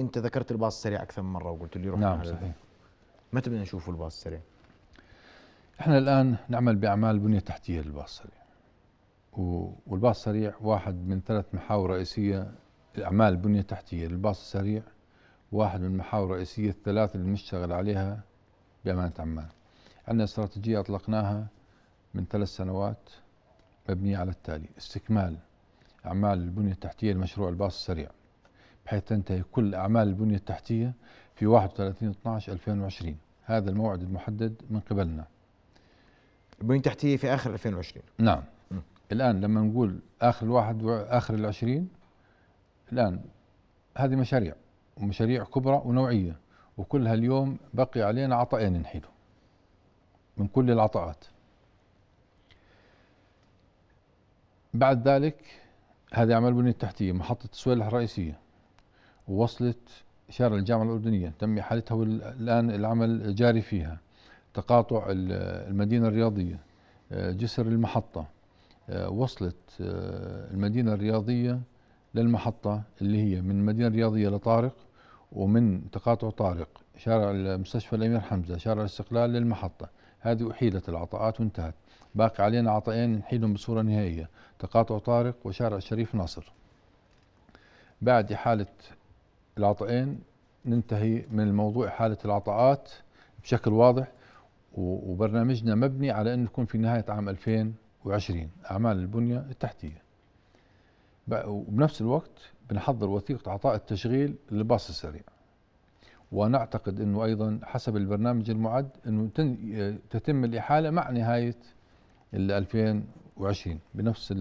انت ذكرت الباص السريع اكثر من مره وقلت لي روح نعم صحيح متى بدنا نشوف الباص السريع؟ احنا الان نعمل باعمال بنيه تحتيه للباص السريع والباص السريع واحد من ثلاث محاور رئيسيه الاعمال البنيه التحتيه للباص السريع واحد من المحاور الرئيسيه الثلاث اللي بنشتغل عليها بامانه عمان عندنا استراتيجيه اطلقناها من ثلاث سنوات مبنيه على التالي استكمال اعمال البنيه التحتيه لمشروع الباص السريع حيث تنتهي كل أعمال البنية التحتية في 31/12/2020 هذا الموعد المحدد من قبلنا البنية التحتية في آخر 2020 نعم م. الآن لما نقول آخر الواحد وآخر العشرين الآن هذه مشاريع ومشاريع كبرى ونوعية وكلها اليوم بقي علينا عطائين نحيله من كل العطاءات بعد ذلك هذه أعمال البنية التحتية محطة السويلح الرئيسية ووصلت شارع الجامعة الأردنية تم إحالتها والآن العمل جاري فيها تقاطع المدينة الرياضية آه، جسر المحطة آه، وصلت آه، المدينة الرياضية للمحطة اللي هي من المدينة الرياضية لطارق ومن تقاطع طارق شارع المستشفى الأمير حمزة شارع الاستقلال للمحطة هذه أحيلت العطاءات وانتهت باقي علينا عطائين نحيلهم بصورة نهائية تقاطع طارق وشارع الشريف ناصر بعد إحالة العطئين ننتهي من الموضوع حالة العطاءات بشكل واضح وبرنامجنا مبني على أن يكون في نهاية عام 2020 أعمال البنية التحتية وبنفس الوقت بنحضر وثيقة عطاء التشغيل للباص السريع ونعتقد أنه أيضا حسب البرنامج المعد أنه تتم الإحالة مع نهاية 2020 بنفس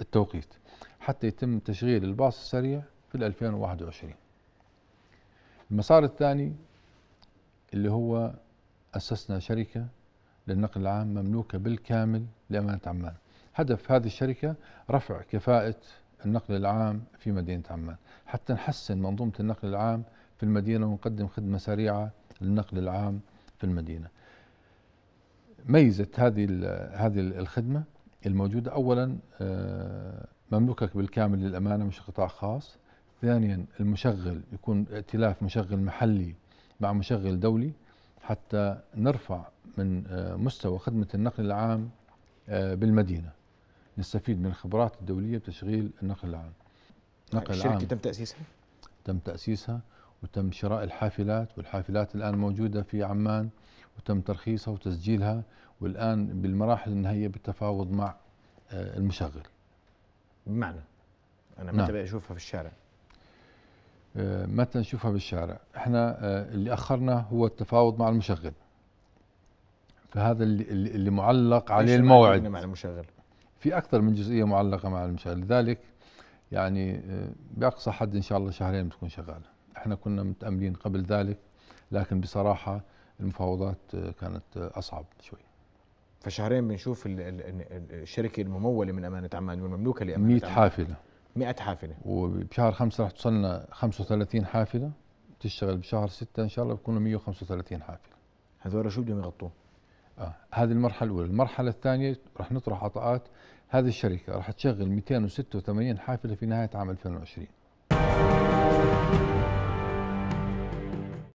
التوقيت حتى يتم تشغيل الباص السريع في 2021 المسار الثاني اللي هو أسسنا شركة للنقل العام مملوكة بالكامل لأمانة عمان هدف هذه الشركة رفع كفاءة النقل العام في مدينة عمان حتى نحسن منظومة النقل العام في المدينة ونقدم خدمة سريعة للنقل العام في المدينة ميزة هذه هذه الخدمة الموجودة أولا آه، مملوكك بالكامل للأمانة مش قطاع خاص ثانيا المشغل يكون ائتلاف مشغل محلي مع مشغل دولي حتى نرفع من آه، مستوى خدمة النقل العام آه، بالمدينة نستفيد من الخبرات الدولية بتشغيل النقل العام نقل الشركة العام تم تأسيسها؟ تم تأسيسها وتم شراء الحافلات والحافلات الآن موجودة في عمان وتم ترخيصها وتسجيلها والآن بالمراحل النهائية بالتفاوض مع آه، المشغل بمعنى أنا متى نعم. أشوفها في الشارع آه، متى نشوفها بالشارع احنا آه، اللي اخرنا هو التفاوض مع المشغل فهذا اللي, اللي معلق عليه الموعد مع المشغل في اكثر من جزئيه معلقه مع المشغل لذلك يعني آه، باقصى حد ان شاء الله شهرين بتكون شغاله احنا كنا متاملين قبل ذلك لكن بصراحه المفاوضات كانت اصعب شوي فشهرين بنشوف الشركه المموله من امانه عمان والمملوكه لامانه 100 حافله 100 حافله وبشهر 5 رح توصلنا 35 حافله بتشتغل بشهر 6 ان شاء الله بكونوا 135 حافله هذول شو بدهم يغطوا؟ آه. هذه المرحله الاولى، المرحله الثانيه رح نطرح عطاءات هذه الشركه رح تشغل 286 حافله في نهايه عام 2020